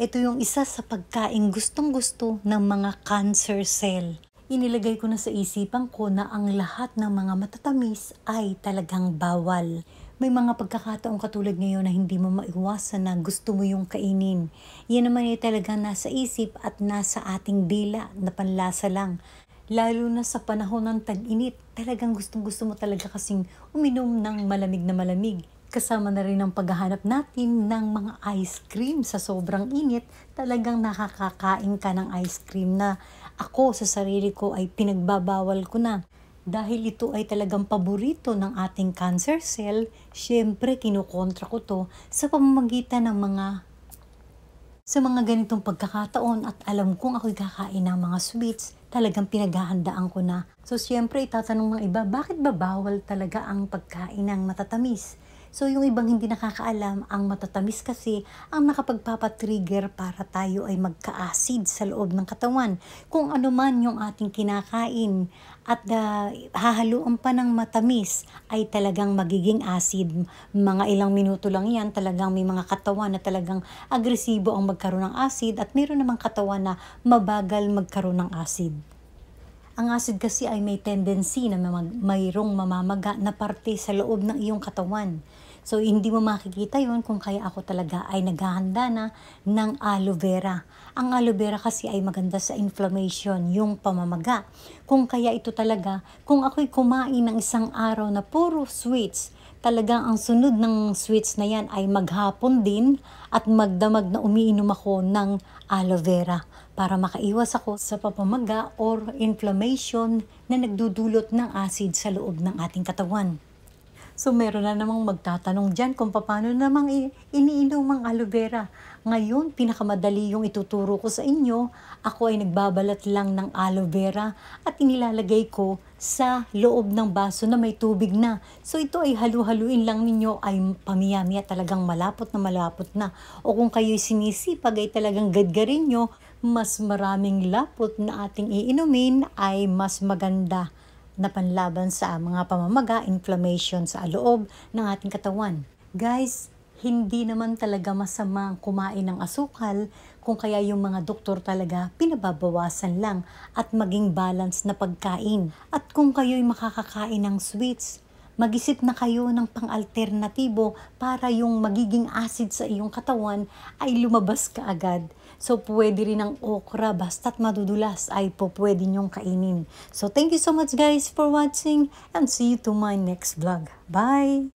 Ito yung isa sa pagkain gustong-gusto ng mga cancer cell. Inilagay ko na sa isipan ko na ang lahat ng mga matatamis ay talagang bawal. May mga pagkakataong katulad ngayon na hindi mo maiwasan na gusto mo yung kainin. Yan naman ay talaga nasa isip at nasa ating dila na panlasa lang lalo na sa panahon ng tag-init, talagang gustong-gusto mo talaga kasing uminom ng malamig na malamig. Kasama na rin ang paghahanap natin ng mga ice cream sa sobrang init, talagang nakakakain ka ng ice cream na ako sa sarili ko ay pinagbabawal ko na. Dahil ito ay talagang paborito ng ating cancer cell, syempre kinukontra ko to sa pamamagitan ng mga sa mga ganitong pagkakataon at alam kong ako'y kakain ng mga sweets, talagang pinaghahandaan ko na. So, siyempre, itatanong ng iba, bakit ba bawal talaga ang pagkain ng matatamis? So yung ibang hindi nakakaalam, ang matatamis kasi ang nakapagpapatrigger para tayo ay magka-acid sa loob ng katawan. Kung ano man yung ating kinakain at uh, hahaluan pa ng matamis ay talagang magiging acid. Mga ilang minuto lang yan, talagang may mga katawan na talagang agresibo ang magkaroon ng acid at meron namang katawan na mabagal magkaroon ng acid. Ang acid kasi ay may tendency na may, mayroong mamamaga na parte sa loob ng iyong katawan. So, hindi mo makikita yon kung kaya ako talaga ay naghahanda na ng aloe vera. Ang aloe vera kasi ay maganda sa inflammation, yung pamamaga. Kung kaya ito talaga, kung ako'y kumain ng isang araw na puro sweets, talagang ang sunod ng sweets na yan ay maghapon din at magdamag na umiinom ako ng aloe vera para makaiwas ako sa papamaga or inflammation na nagdudulot ng acid sa loob ng ating katawan. So meron na namang magtatanong dyan kung paano namang iniinom ang aloe vera. Ngayon, pinakamadali yung ituturo ko sa inyo. Ako ay nagbabalat lang ng aloe vera at inilalagay ko sa loob ng baso na may tubig na. So ito ay halu-haluin lang ninyo ay pamiyamiya talagang malapot na malapot na. O kung kayo'y sinisipag ay talagang gadgarin nyo, mas maraming lapot na ating iinumin ay mas maganda na panlaban sa mga pamamaga, inflammation sa loob ng ating katawan. Guys, hindi naman talaga masama kumain ng asukal kung kaya yung mga doktor talaga pinababawasan lang at maging balance na pagkain. At kung kayo'y makakakain ng sweets, Mag-isip na kayo ng pang-alternatibo para yung magiging acid sa iyong katawan ay lumabas ka agad. So, pwede rin ang okra basta't madudulas ay po pwede niyong kainin. So, thank you so much guys for watching and see you to my next vlog. Bye!